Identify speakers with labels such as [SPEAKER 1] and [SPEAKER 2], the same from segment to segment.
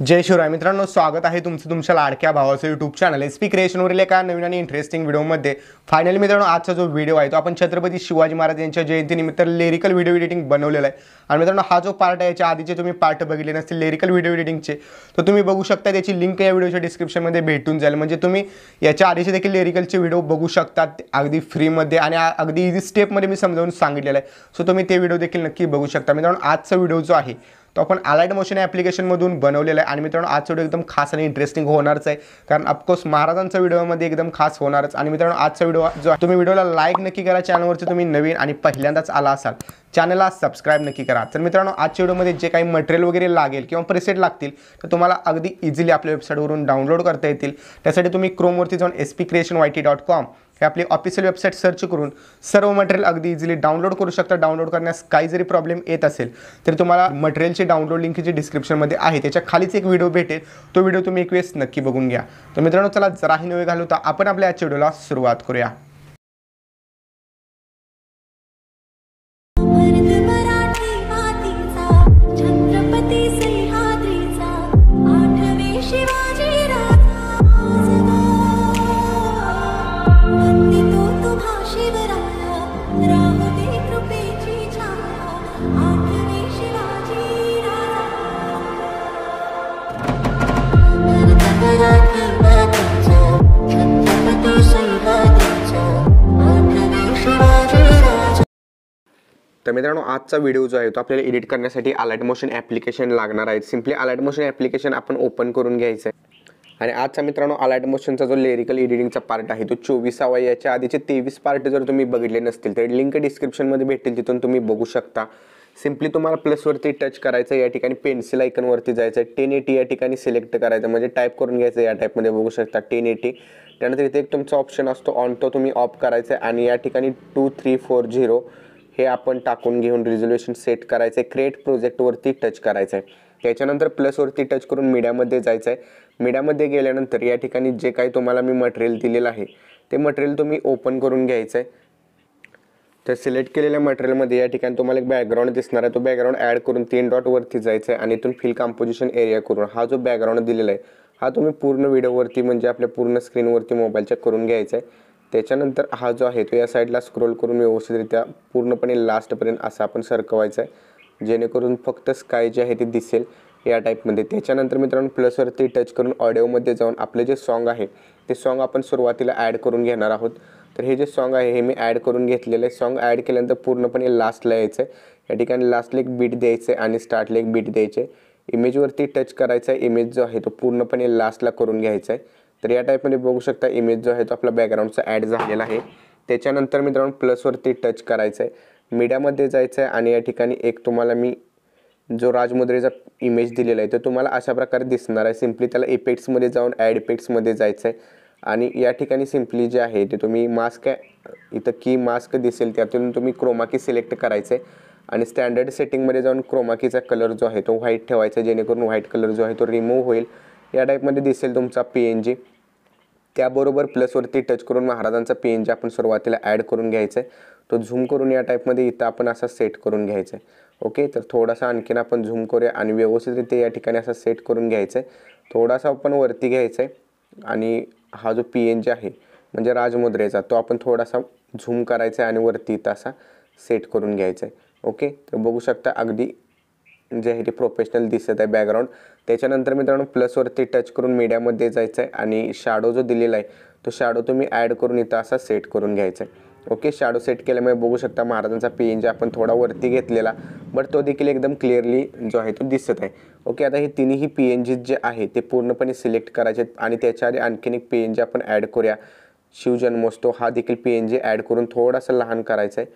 [SPEAKER 1] जय शिवराय मित्रांनो स्वागत आहे तुमचं तुमच्या लाडक्या भावाचं यूट्यूब चॅनल एस पी क्रिएशनवरील एका नवीन आणि इंटरेस्टिंग व्हिडिओमध्ये फायनली मित्रांनो आजचा जो व्हिडिओ आहे तो आपण छत्रपती शिवाजी महाराज यांच्या जयंतीनिमित्त लिरिकल व्हिडिओ एडिटिंग बनवलेला आहे आणि मित्रांनो हा जो पार्ट आहे याच्या आधीचे तुम्ही पार्ट बघितले नसतील लिरिकल व्हिडिओ एडिटिंगचे तर तुम्ही बघू शकता त्याची लिंक या व्हिडिओच्या डिस्क्रिप्शनमध्ये भेटून जाईल म्हणजे तुम्ही याच्या आधीचे देखील लिरिकलचे व्हिडिओ बघू शकतात अगदी फ्रीमध्ये आणि अगदी इझी स्टेपमध्ये मी समजावून सांगितलेलं आहे सो तुम्ही ते व्हिडिओ देखील नक्की बघू शकता मित्रांनो आजचा व्हिडिओ जो आहे तो आपण अलाइड मोशन ॲप्लिकेशनमधून बनवलेलं आहे आणि मित्रांनो आजचा व्हिडिओ एकदम खास आणि इंटरेस्टिंग होणारच आहे कारण ऑफकोर्स महाराजांचा व्हिडिओमध्ये एकदम खास होणारच आणि मित्रांनो आजचा व्हिडिओ जो तुम्ही व्हिडिओला लाईक नक्की करा चॅनलवरती तुम्ही नवीन आणि पहिल्यांदाच आला असाल चॅनलला सबस्क्राईब नक्की करा तर मित्रांनो आजच्या व्हिडिओमध्ये जे काही मटेरियल वगैरे लागेल किंवा प्रेसेट लागतील तर तुम्हाला अगदी इझिली आपल्या वेबसाईटवरून डाउनलोड करता येतील त्यासाठी तुम्ही क्रोमवरती जाऊन S P creation Y T dot com आपली ऑफिशियल वेबसाईट सर्च करून सर्व मटेरियल अगदी इझिली डाउनलोड करू शकता डाउनलोड करण्यास काही जरी प्रॉब्लेम येत असेल तर तुम्हाला मटेरियलची डाउनलोड लिंक जी डिस्क्रिप्शनमध्ये आहे त्याच्या खालीच एक व्हिडिओ भेटेल तो व्हिडिओ तुम्ही एक वेळेस नक्की बघून घ्या तर मित्रांनो चला जराही नवे तर आपण आपल्या आजच्या व्हिडिओला e सुरुवात करूया तर मित्रांनो आजचा व्हिडिओ जो आहे तो आपल्याला एडिट करण्यासाठी अलर्ट मोशन ॲप्लिकेशन लागणार आहे सिम्पली अलर्ट मोशन ॲप्लिकेशन आपण ओपन करून घ्यायचं आहे आणि आजचा मित्रांनो अलाइट मोशनचा जो लिरिकल एडिटिंगचा पार्ट आहे तो चोवीसावा याच्या आधीचे तेवीस पार्ट जर तुम्ही बघितले नसतील तर लिंक डिस्क्रिप्शनमध्ये भेटतील तिथून तुम्ही बघू शकता सिम्पली तुम्हाला प्लसवरती टच करायचं या ठिकाणी पेन्सिल आयकनवरती जायचं आहे टेन एटी या ठिकाणी सिलेक्ट करायचं म्हणजे टाईप करून घ्यायचं या टाईपमध्ये बघू शकता टेन एटी त्यानंतर इथे एक तुमचा ऑप्शन असतो ऑन तो तुम्ही ऑफ करायचं आहे आणि या ठिकाणी टू थ्री फोर झिरो हे आपण टाकून घेऊन रिझोल्युशन सेट करायचं आहे क्रिएट प्रोजेक्टवरती टच करायचं आहे याच्यानंतर प्लसवरती टच करून मीडियामध्ये जायचं आहे मीडियामध्ये गेल्यानंतर या ठिकाणी जे काही तुम्हाला मी मटेरियल दिलेलं आहे ते मटेरियल तुम्ही ओपन करून घ्यायचं आहे तर सिलेक्ट केलेल्या मटेरियलमध्ये या ठिकाणी तुम्हाला एक बॅकग्राऊंड दिसणार आहे तो बॅकग्राऊंड ॲड करून तीन डॉटवरती जायचं आहे आणि इथून फिल कॉम्पोजिशन एरिया करून हा जो बॅकग्राऊंड दिलेला आहे हा तुम्ही पूर्ण व्हिडिओवरती म्हणजे आपल्या पूर्ण स्क्रीनवरती मोबाईलच्या करून घ्यायचा आहे त्याच्यानंतर हा जो आहे तो या साईडला स्क्रोल करून व्यवस्थितरित्या पूर्णपणे लास्टपर्यंत असं आपण सरकवायचं आहे जेणेकरून फक्त स्काय जे आहे ते दिसेल या टाईपमध्ये त्याच्यानंतर मित्रांनो प्लसवरती टच करून ऑडिओमध्ये जाऊन आपले जे सॉन्ग आहे ते सॉन्ग आपण सुरुवातीला ॲड करून घेणार आहोत तर हे जे सॉन्ग आहे हे मी ॲड करून घेतलेलं आहे सॉन्ग ॲड केल्यानंतर पूर्णपणे लास्टला यायचं आहे या ठिकाणी लास्टला एक बीट द्यायचं आहे आणि स्टार्टला एक बीट द्यायचं आहे इमेजवरती टच करायचा आहे इमेज जो आहे तो पूर्णपणे लास्टला करून घ्यायचा आहे तर या टाईपमध्ये बघू शकता इमेज जो आहे तो आपला बॅकग्राऊंडचा ॲड झालेला आहे त्याच्यानंतर मित्रांनो प्लसवरती टच करायचं आहे मीडियामध्ये जायचं आहे आणि या ठिकाणी एक तुम्हाला मी जो राजमुद्रेचा इमेज दिलेला आहे तो तुम्हाला अशा प्रकारे दिसणार आहे सिम्पली त्याला इफेक्ट्समध्ये जाऊन ॲड इफेक्ट्समध्ये जायचं आहे आणि या ठिकाणी सिम्पली जे आहे ते तुम्ही मास्क इथं की मास्क दिसेल त्यातून तुम्ही क्रोमाकी सिलेक्ट करायचं आहे आणि स्टँडर्ड सेटिंगमध्ये जाऊन क्रोमाकीचा कलर जो आहे तो व्हाईट ठेवायचा जेणेकरून व्हाईट कलर जो आहे तो रिमूव्ह होईल या टाईपमध्ये दिसेल तुमचा पी एन जी त्याबरोबर प्लसवरती टच करून महाराजांचा पी एन जी आपण सुरुवातीला ॲड करून घ्यायचं आहे तो झूम करून या टाईपमध्ये इथं आपण असा सेट करून घ्यायचा आहे ओके तर थोडासा आणखीन आपण झूम करूया आणि व्यवस्थितरित्या या ठिकाणी असा सेट करून घ्यायचा आहे थोडासा आपण वरती घ्यायचा आहे आणि हा जो पी एन जे आहे म्हणजे राजमुद्रेचा तो आपण थोडासा झूम करायचा आहे आणि वरती इथं असा सेट करून घ्यायचा आहे ओके तर बघू शकता अगदी जे आहे ते प्रोफेशनल दिसत आहे बॅकग्राऊंड त्याच्यानंतर मित्रांनो प्लसवरती टच करून मीडियामध्ये जायचं आहे आणि शॅडो जो दिलेला आहे तो शॅडो तुम्ही ॲड करून इथं असा सेट करून घ्यायचा आहे ओके शाडो सेट केल्यामुळे बघू शकता महाराजांचा जे आपण थोडा वरती घेतलेला बट तो देखील एकदम क्लिअरली जो आहे तो दिसत आहे ओके आता हे तिन्ही पी एन जी जे आहे ते पूर्णपणे सिलेक्ट करायचे आणि त्याच्या आणखीन एक पी एन जी आपण ॲड करूया शिवजन्मोत्सव हा देखील पी एन जी ॲड करून थोडासा लहान करायचा आहे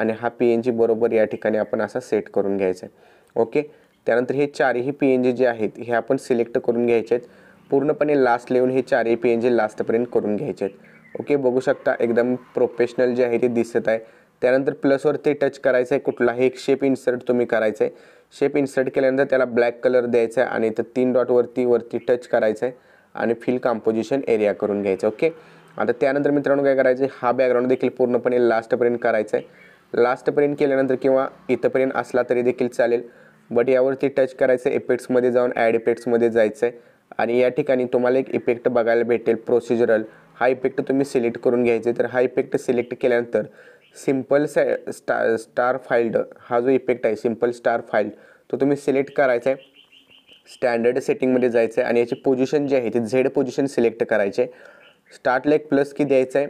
[SPEAKER 1] आणि हा पी एन जी बरोबर या ठिकाणी आपण असा सेट करून घ्यायचा आहे ओके त्यानंतर हे चारही पी एन जी जे आहेत हे आपण सिलेक्ट करून घ्यायचे आहेत पूर्णपणे लास्ट लिहून हे चारही पी एन जी लास्टपर्यंत करून घ्यायचे आहेत ओके बघू शकता एकदम प्रोफेशनल जे आहे ते दिसत आहे त्यानंतर प्लसवर ते टच करायचं आहे कुठलाही एक शेप इन्सर्ट तुम्ही करायचं आहे शेप इन्सर्ट केल्यानंतर त्याला ब्लॅक कलर द्यायचा आहे आणि इथं तीन डॉटवरती वरती टच करायचं आहे आणि फिल कॉम्पोजिशन एरिया करून घ्यायचं ओके आता त्यानंतर मित्रांनो काय करायचं आहे हा बॅकग्राऊंड देखील पूर्णपणे लास्टपर्यंत करायचं आहे लास्टपर्यंत केल्यानंतर किंवा इथंपर्यंत असला तरी देखील चालेल बट यावरती टच करायचं आहे इफेक्ट्समध्ये जाऊन ॲड इफेक्ट्समध्ये जायचं आहे आणि या ठिकाणी तुम्हाला एक इफेक्ट बघायला भेटेल प्रोसिजरल हा इफेक्ट तुम्ही सिलेक्ट करून घ्यायचे तर हा इफेक्ट सिलेक्ट केल्यानंतर सिम्पल सॅ स्टा स्टार फाईल्ड हा जो इफेक्ट आहे सिम्पल स्टार फाईल्ड तो तुम्ही सिलेक्ट करायचा आहे स्टँडर्ड सेटिंगमध्ये जायचं आहे आणि याची पोझिशन जी आहे ती झेड पोझिशन सिलेक्ट करायचे स्टार्टला एक प्लस की द्यायचं आहे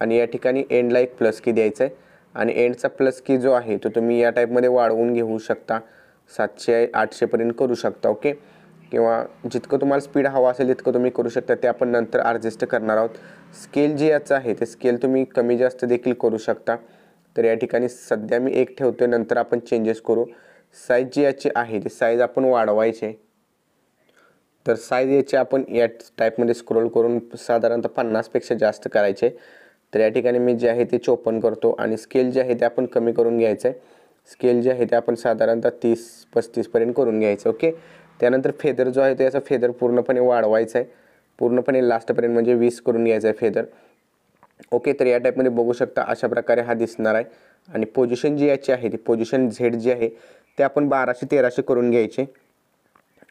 [SPEAKER 1] आणि या ठिकाणी एंडला एक प्लस की द्यायचं आहे आणि एंडचा प्लस की जो आहे तो तुम्ही या टाईपमध्ये वाढवून घेऊ शकता सातशे आठशेपर्यंत करू शकता ओके किंवा जितकं तुम्हाला स्पीड हवा असेल तितकं तुम्ही करू शकता ते आपण नंतर ॲडजस्ट करणार आहोत स्केल जे याचं आहे ते स्केल तुम्ही कमी जास्त देखील करू शकता तर या ठिकाणी सध्या मी एक ठेवतो नंतर आपण चेंजेस करू साईज जी याची आहे ते साईज आपण वाढवायचे तर साईज याची आपण या टाईपमध्ये स्क्रोल करून साधारणतः पन्नासपेक्षा जास्त करायचे तर या ठिकाणी मी जे आहे ते चोपन करतो आणि स्केल जे आहे ते आपण कमी करून घ्यायचं आहे स्केल जे आहे ते आपण साधारणतः तीस पस्तीसपर्यंत करून घ्यायचं ओके त्यानंतर फेदर जो आहे तो याचा फेदर पूर्णपणे वाढवायचा आहे पूर्णपणे लास्टपर्यंत म्हणजे वीस करून घ्यायचा आहे फेदर ओके तर या टाईपमध्ये बघू शकता अशा प्रकारे हा दिसणार आहे आणि पोझिशन जी याची आहे ती पोझिशन झेड जी आहे ते आपण बाराशे तेराशे करून घ्यायचे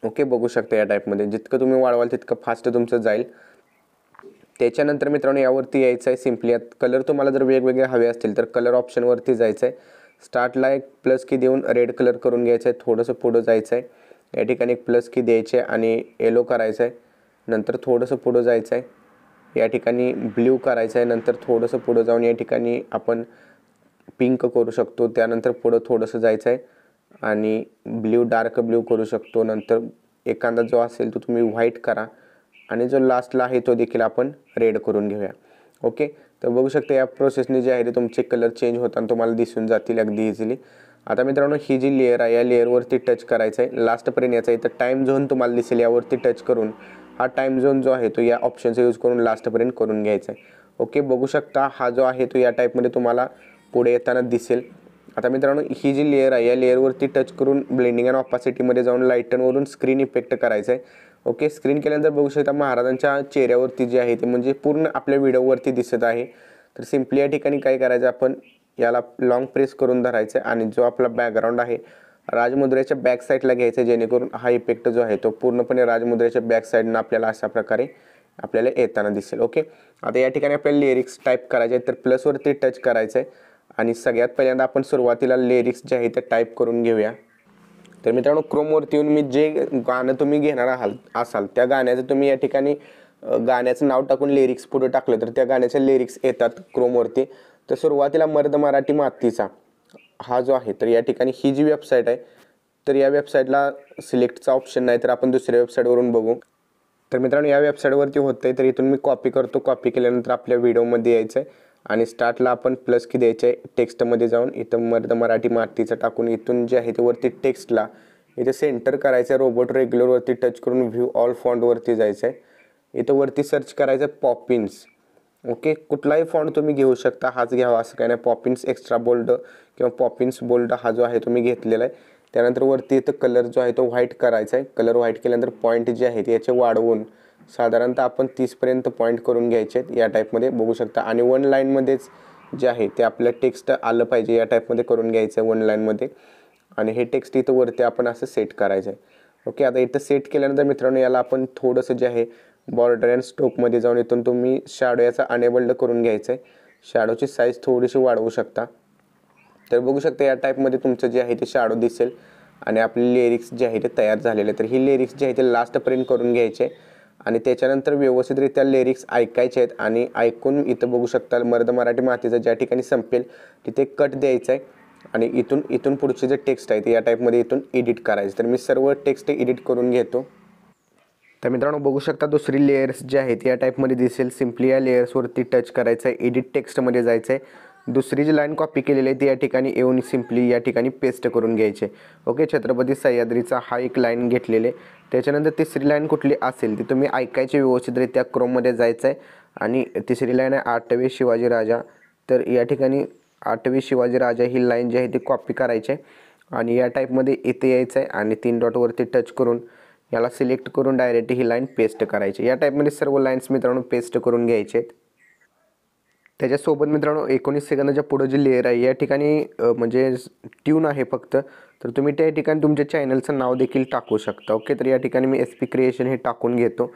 [SPEAKER 1] ओके बघू शकता या टाईपमध्ये जितकं तुम्ही वाढवाल तितकं फास्ट तुमचं जाईल त्याच्यानंतर मित्रांनो यावरती यायचं आहे सिम्पली यात कलर तुम्हाला जर वेगवेगळे हवे असतील तर कलर ऑप्शनवरती जायचं आहे स्टार्टला एक प्लस की देऊन रेड कलर करून घ्यायचा आहे थोडंसं पुढं जायचं आहे या ठिकाणी एक प्लस की द्यायचे आणि येलो करायचं आहे नंतर थोडंसं पुढं जायचं आहे या ठिकाणी ब्ल्यू करायचं आहे नंतर थोडंसं पुढं जाऊन या ठिकाणी आपण पिंक करू शकतो त्यानंतर पुढं थोडंसं जायचं आहे आणि ब्ल्यू डार्क ब्ल्यू करू शकतो नंतर एखादा जो असेल तो तुम्ही व्हाईट करा आणि जो लास्टला आहे तो देखील आपण रेड करून घेऊया ओके तर बघू शकता या प्रोसेसने जे आहे ते तुमचे कलर चेंज होताना तुम्हाला दिसून जातील अगदी इझिली आता मित्रांनो ही जी लेअर आहे या लेअरवरती टच करायचं आहे लास्टपर्यंत याचा इथं टाईम झोन तुम्हाला दिसेल यावरती टच करून हा टाईम झोन जो आहे तो या ऑप्शनचा यूज करून लास्टपर्यंत करून घ्यायचा आहे ओके बघू शकता हा जो आहे तो या टाईपमध्ये तुम्हाला पुढे येताना दिसेल आता मित्रांनो ही जी लेअर आहे या लेअरवरती टच करून ब्लेंडिंग अँड ऑपासिटीमध्ये जाऊन लाईटनवरून स्क्रीन इफेक्ट करायचं आहे ओके स्क्रीन केल्यानंतर बघू शकता महाराजांच्या चेहऱ्यावरती जे आहे ते म्हणजे पूर्ण आपल्या व्हिडिओवरती दिसत आहे तर सिम्पली या ठिकाणी काय करायचं आपण याला लाँग प्रेस करून धरायचं आणि जो आपला बॅकग्राऊंड आहे राजमुद्रेच्या बॅक साईडला घ्यायचं जेणेकरून हा इफेक्ट जो आहे तो पूर्णपणे राजमुद्रेच्या बॅक साईडनं आपल्याला अशा प्रकारे आपल्याला येताना दिसेल ओके आता या ठिकाणी आपल्याला लिरिक्स टाईप करायचे आहेत तर प्लसवरती टच करायचं आहे आणि सगळ्यात पहिल्यांदा आपण सुरुवातीला लिरिक्स जे आहे ते टाईप करून घेऊया तर मित्रांनो क्रोमवरती येऊन मी जे गाणं तुम्ही घेणार आहात असाल त्या गाण्याचं तुम्ही या ठिकाणी गाण्याचं नाव टाकून लिरिक्स पुढे टाकलं तर त्या गाण्याचे लिरिक्स येतात क्रोमवरती तर सुरुवातीला मर्द मराठी मातीचा हा जो आहे तर या ठिकाणी ही जी वेबसाईट आहे तर या वेबसाईटला सिलेक्टचा ऑप्शन नाही तर आपण दुसऱ्या वेबसाईटवरून बघू तर मित्रांनो या वेबसाईटवरती होतं आहे तर इथून मी कॉपी करतो कॉपी केल्यानंतर आपल्या व्हिडिओमध्ये यायचं आहे आणि स्टार्टला आपण प्लस की द्यायचं आहे टेक्स्टमध्ये जाऊन इथं मर्द मराठी मातीचं टाकून इथून जे आहे ते वरती टेक्स्टला इथे सेंटर करायचं आहे रोबोट रेग्युलरवरती टच करून व्ह्यू ऑल फॉन्टवरती जायचं आहे इथं वरती सर्च करायचं आहे पॉपिन्स ओके कुठलाही फॉन्ट तुम्ही घेऊ शकता हाच घ्यावा असं काही नाही पॉपिन्स एक्स्ट्रा बोल्ड किंवा पॉपिन्स बोल्ड हा जो आहे तुम्ही घेतलेला आहे त्यानंतर वरती इथं कलर जो आहे तो व्हाईट करायचा आहे कलर व्हाईट केल्यानंतर पॉईंट जे आहेत याचे वाढवून साधारणतः आपण तीसपर्यंत पॉईंट करून घ्यायचे आहेत या टाईपमध्ये बघू शकता आणि वन लाईनमध्येच जे आहे ते आपल्या टेक्स्ट आलं पाहिजे या टाईपमध्ये करून घ्यायचं आहे वन लाईनमध्ये आणि हे टेक्स्ट इथं वरती आपण असं सेट करायचं आहे ओके आता इथं सेट केल्यानंतर मित्रांनो याला आपण थोडंसं जे आहे बॉर्डर अँड स्ट्रोकमध्ये जाऊन इथून तुम्ही शॅडो याचा अनेबल्ड करून घ्यायचं आहे शॅडोची साईज थोडीशी वाढवू शकता तर बघू शकता या टाईपमध्ये तुमचं जे आहे ते शॅडो दिसेल आणि आपले लिरिक्स जे आहे ते तयार झालेले तर ही लिरिक्स जे आहे ते लास्ट प्रिंट करून घ्यायचे आणि त्याच्यानंतर व्यवस्थितरित्या लिरिक्स ऐकायचे आहेत आणि ऐकून इथं बघू शकता मर्द मराठी मातीचं ज्या ठिकाणी संपेल तिथे कट द्यायचं आहे आणि इथून इथून पुढचे जे टेक्स्ट आहे ते या टाईपमध्ये इथून एडिट करायचं तर मी सर्व टेक्स्ट एडिट करून घेतो तर मित्रांनो बघू शकता दुसरी लेयर्स जी आहेत या टाईपमध्ये दिसेल सिम्पली या लेयर्सवरती टच करायचं आहे एडिट टेक्स्टमध्ये जायचं आहे दुसरी जी लाईन कॉपी केलेली आहे ती या ठिकाणी येऊन सिम्पली या ठिकाणी पेस्ट करून घ्यायचे ओके छत्रपती सह्याद्रीचा हा एक लाईन घेतलेले त्याच्यानंतर तिसरी लाईन कुठली असेल ती तुम्ही ऐकायची व्यवस्थितरित्या क्रोममध्ये जायचं आहे आणि तिसरी लाईन आहे आठवे शिवाजी राजा तर या ठिकाणी आठवे शिवाजी राजा ही लाईन जी आहे ती कॉपी करायची आहे आणि या टाईपमध्ये इथे यायचं आहे आणि तीन डॉटवरती टच करून याला सिलेक्ट करून डायरेक्ट ही लाईन पेस्ट करायची या टाईपमध्ये सर्व लाईन्स मित्रांनो पेस्ट करून घ्यायचे आहेत त्याच्यासोबत मित्रांनो एकोणीस सेकंदाच्या पुढं जी लेअर आहे या ठिकाणी म्हणजे ट्यून आहे फक्त तर तुम्ही त्या ठिकाणी तुमच्या चॅनलचं नाव देखील टाकू शकता ओके तर या ठिकाणी मी एस पी क्रिएशन हे टाकून घेतो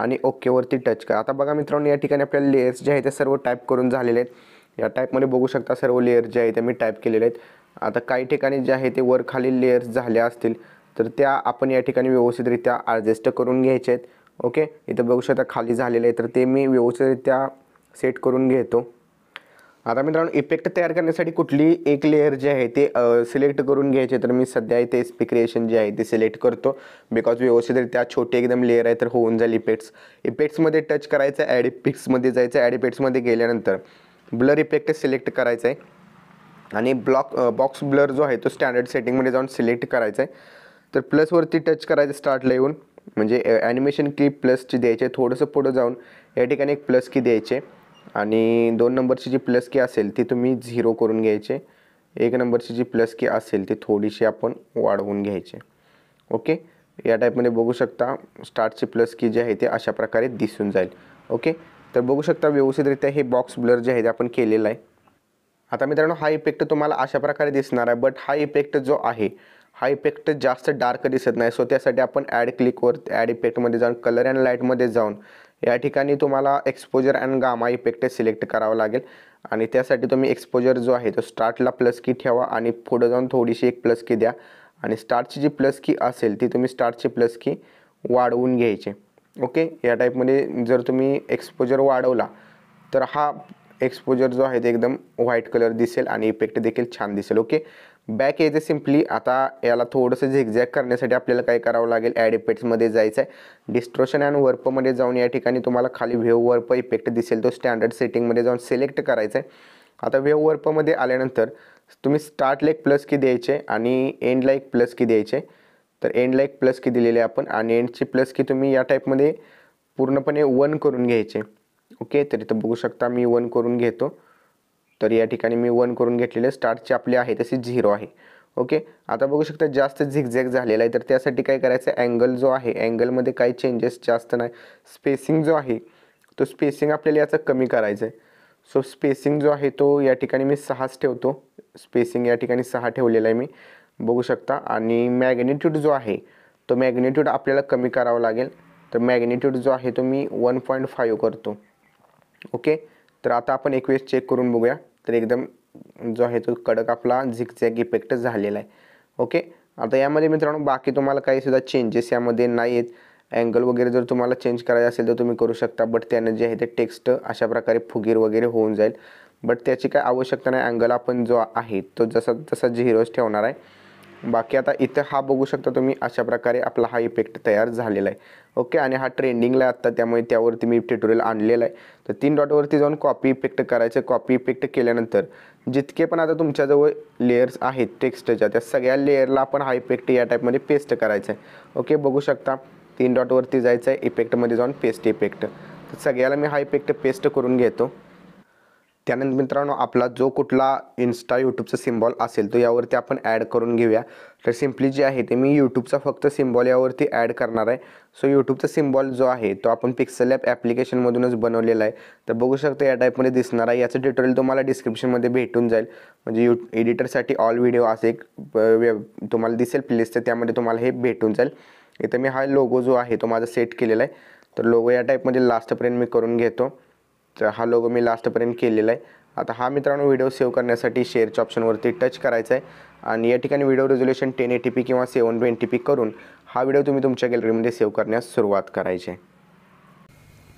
[SPEAKER 1] आणि ओकेवरती टच करा आता बघा मित्रांनो या ठिकाणी आपल्या लेयर्स जे आहेत ते सर्व टाईप करून झालेले आहेत या टाईपमध्ये बघू शकता सर्व लेअर जे आहे ते मी टाईप केलेले आहेत आता काही ठिकाणी जे आहे ते वर खाली लेयर्स झाल्या असतील तर त्या आपण या ठिकाणी व्यवस्थितरित्या ॲडजस्ट करून घ्यायचे आहेत ओके इथं बघू शकता खाली झालेलं आहे तर ते मी व्यवस्थितरित्या सेट करून घेतो आता मित्रांनो इफेक्ट तयार करण्यासाठी कुठली एक लेअर जे आहे ते सिलेक्ट करून घ्यायचे तर मी सध्या इथे क्रिएशन जे आहे ते सिलेक्ट करतो बिकॉज व्यवस्थितरित्या छोटी एकदम लेअर आहे तर होऊन जाईल इफेक्ट्स इफेक्ट्समध्ये टच करायचं ॲड इफेक्ट्समध्ये जायचं ॲड इफेक्ट्समध्ये गेल्यानंतर ब्लर इफेक्ट सिलेक्ट करायचं आहे आणि ब्लॉक बॉक्स ब्लर जो आहे तो स्टँडर्ड सेटिंगमध्ये जाऊन सिलेक्ट करायचा आहे तर प्लसवरती टच करायचं स्टार्टला येऊन म्हणजे ॲनिमेशन की प्लसची द्यायचे थोडंसं पुढं जाऊन या ठिकाणी एक प्लस की द्यायचे आणि दोन नंबरची जी प्लस की असेल ती तुम्ही झिरो करून घ्यायचे एक नंबरची जी प्लस की असेल ती थोडीशी आपण वाढवून घ्यायचे ओके या टाईपमध्ये बघू शकता स्टार्टची प्लस की जी आहे ते अशा प्रकारे दिसून जाईल ओके तर बघू शकता व्यवस्थितरित्या हे बॉक्स ब्लर जे आहे ते आपण केलेलं आहे आता मित्रांनो हा इफेक्ट तुम्हाला अशा प्रकारे दिसणार आहे बट हा इफेक्ट जो आहे हा इफेक्ट जास्त डार्क दिसत नाही सो त्यासाठी आपण ॲड क्लिकवर ॲड इफेक्टमध्ये जाऊन कलर अँड लाईटमध्ये जाऊन या ठिकाणी तुम्हाला exposure and gamma effect select करावा लागेल आणि त्यासाठी तुम्ही एक्सपोजर जो आहे तो स्टार्टला प्लस की ठेवा आणि पुढं जाऊन थोडीशी एक प्लस की द्या आणि स्टार्टची जी प्लस की असेल ती तुम्ही स्टार्टची प्लस की वाढवून घ्यायची ओके या टाईपमध्ये जर तुम्ही एक्सपोजर वाढवला तर हा एक्सपोजर जो आहे ते एकदम व्हाईट कलर दिसेल आणि इफेक्ट देखील छान दिसेल ओके बॅक येते सिम्पली आता याला थोडंसं झेगझॅग करण्यासाठी आपल्याला काय करावं लागेल ॲड इफेक्ट्समध्ये जायचं आहे डिस्ट्रोशन अँड वर्पमध्ये जाऊन या ठिकाणी तुम्हाला खाली व्हेव वर्प इफेक्ट दिसेल तो स्टँडर्ड सेटिंगमध्ये जाऊन सिलेक्ट करायचा आहे आता वेव वर्पमध्ये आल्यानंतर तुम्ही स्टार्ट एक प्लस की द्यायचे आणि एंड एक प्लस की द्यायचे तर एंड एक प्लस की दिलेली आपण आणि एंडची प्लस की तुम्ही या टाईपमध्ये पूर्णपणे वन करून घ्यायचे ओके तर इथं बघू शकता मी वन करून घेतो तर या ठिकाणी मी वन करून घेतलेले स्टार्टचे आपले आहे तसे झिरो आहे ओके आता बघू शकता जास्त झिगझॅग झालेला आहे तर त्यासाठी काय करायचं अँगल जो आहे अँगलमध्ये काही चेंजेस जास्त नाही स्पेसिंग जो आहे तो स्पेसिंग आपल्याला याचा कमी करायचं आहे सो स्पेसिंग जो आहे तो या ठिकाणी मी सहाच ठेवतो स्पेसिंग या ठिकाणी सहा ठेवलेला आहे मी बघू शकता आणि मॅग्नेट्यूड जो आहे तो मॅग्नेट्यूड आपल्याला कमी करावा लागेल तर मॅग्नेट्यूड जो आहे तो मी वन पॉईंट फाईव्ह करतो ओके तर आता आपण एक वेळेस चेक करून बघूया तर एकदम जो आहे तो कडक आपला झिकझॅक इफेक्ट झालेला आहे ओके आता यामध्ये मित्रांनो बाकी तुम्हाला काहीसुद्धा चेंजेस यामध्ये नाही आहेत अँगल वगैरे जर तुम्हाला चेंज करायचं असेल तर तुम्ही करू शकता बट त्यानं जे आहे ते टेक्स्ट अशा प्रकारे फुगीर वगैरे होऊन जाईल बट त्याची काय आवश्यकता नाही अँगल आपण जो आहे तो जसा तसा झिरोज ठेवणार आहे बाकी आता इथं हा बघू शकता तुम्ही अशा प्रकारे आपला हा इफेक्ट तयार झालेला आहे ओके आणि हा ट्रेंडिंगला आत्ता त्यामुळे त्यावरती मी टिटोरियल आणलेला आहे तर तीन डॉटवरती जाऊन कॉपी इफेक्ट करायचं कॉपी इफेक्ट केल्यानंतर जितके पण आता तुमच्याजवळ लेयर्स आहेत टेक्स्टच्या त्या सगळ्या लेयरला आपण हा इफेक्ट या टाईपमध्ये पेस्ट करायचा आहे ओके बघू शकता तीन डॉटवरती जायचं आहे इफेक्टमध्ये जाऊन पेस्ट इफेक्ट तर सगळ्याला मी हा इफेक्ट पेस्ट करून घेतो त्यानंतर मित्रांनो आपला जो कुठला इन्स्टा यूट्यूबचा सिम्बॉल असेल तो यावरती आपण ॲड करून घेऊया तर सिम्पली जे आहे ते मी यूट्यूबचा फक्त सिम्बॉल यावरती ॲड करणार आहे सो यूट्यूबचा सिम्बॉल जो आहे तो आपण पिक्सल ॲप ॲप्लिकेशनमधूनच बनवलेला आहे तर बघू शकतो या टाईपमध्ये दिसणार आहे याचं ट्युटोरियल तुम्हाला डिस्क्रिप्शनमध्ये भेटून जाईल म्हणजे यू एडिटरसाठी ऑल व्हिडिओ असे एक तुम्हाला दिसेल प्लेस तर त्यामध्ये तुम्हाला हे भेटून जाईल इथं मी हा लोगो जो आहे तो माझा सेट केलेला आहे तर लोगो या टाईपमध्ये लास्टपर्यंत मी करून घेतो तर हा लोगो मी लास्टपर्यंत केलेला आहे आता हा मित्रांनो व्हिडिओ सेव्ह करण्यासाठी शेअरच्या ऑप्शनवरती टच करायचा आहे आणि या ठिकाणी video resolution ten eighty P किंवा सेवन ट्वेंटी पी करून हा व्हिडिओ तुम्ही तुमच्या गॅलरीमध्ये सेव्ह करण्यास सुरुवात करायची आहे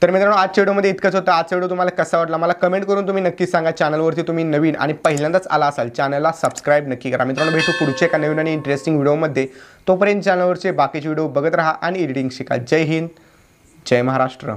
[SPEAKER 1] तर मित्रांनो आजच्या व्हिडिओमध्ये इतकंच होतं आजचा व्हिडिओ तुम्हाला कसा वाटला मला कमेंट करून तुम्ही नक्की सांगा चॅनलवरती तुम्ही नवीन आणि पहिल्यांदाच आला असाल चॅनलला सबस्क्राईब नक्की करा मित्रांनो भेटू पुढच्या एका नवीन आणि इंटरेस्टिंग व्हिडिओमध्ये तोपर्यंत चॅनलवरचे बाकीचे व्हिडिओ बघत राहा आणि एडिटिंग शिका जय हिंद जय महाराष्ट्र